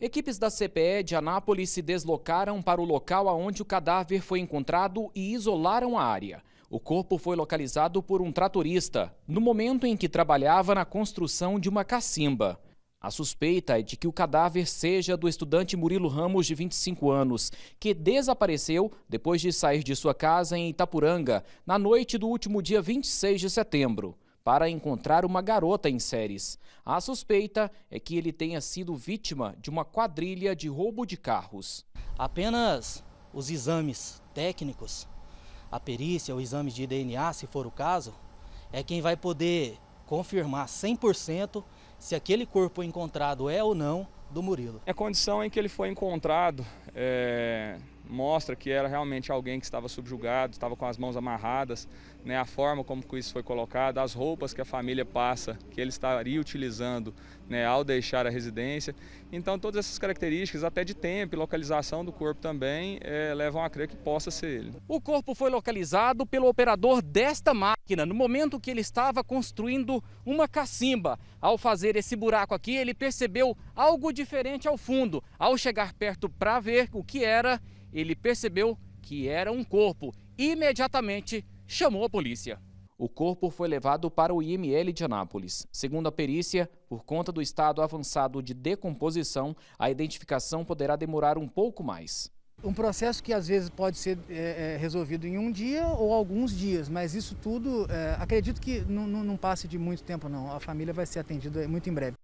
Equipes da CPE de Anápolis se deslocaram para o local aonde o cadáver foi encontrado e isolaram a área. O corpo foi localizado por um tratorista, no momento em que trabalhava na construção de uma cacimba. A suspeita é de que o cadáver seja do estudante Murilo Ramos, de 25 anos, que desapareceu depois de sair de sua casa em Itapuranga, na noite do último dia 26 de setembro para encontrar uma garota em séries. A suspeita é que ele tenha sido vítima de uma quadrilha de roubo de carros. Apenas os exames técnicos, a perícia, o exame de DNA, se for o caso, é quem vai poder confirmar 100% se aquele corpo encontrado é ou não do Murilo. É condição em que ele foi encontrado. É mostra que era realmente alguém que estava subjugado, estava com as mãos amarradas, né? a forma como isso foi colocado, as roupas que a família passa, que ele estaria utilizando né, ao deixar a residência. Então, todas essas características, até de tempo e localização do corpo também, é, levam a crer que possa ser ele. O corpo foi localizado pelo operador desta máquina, no momento que ele estava construindo uma cacimba. Ao fazer esse buraco aqui, ele percebeu algo diferente ao fundo. Ao chegar perto para ver o que era, ele percebeu que era um corpo. Imediatamente chamou a polícia. O corpo foi levado para o IML de Anápolis. Segundo a perícia, por conta do estado avançado de decomposição, a identificação poderá demorar um pouco mais. Um processo que às vezes pode ser é, é resolvido em um dia ou alguns dias, mas isso tudo, é, acredito que não passe de muito tempo não. A família vai ser atendida muito em breve.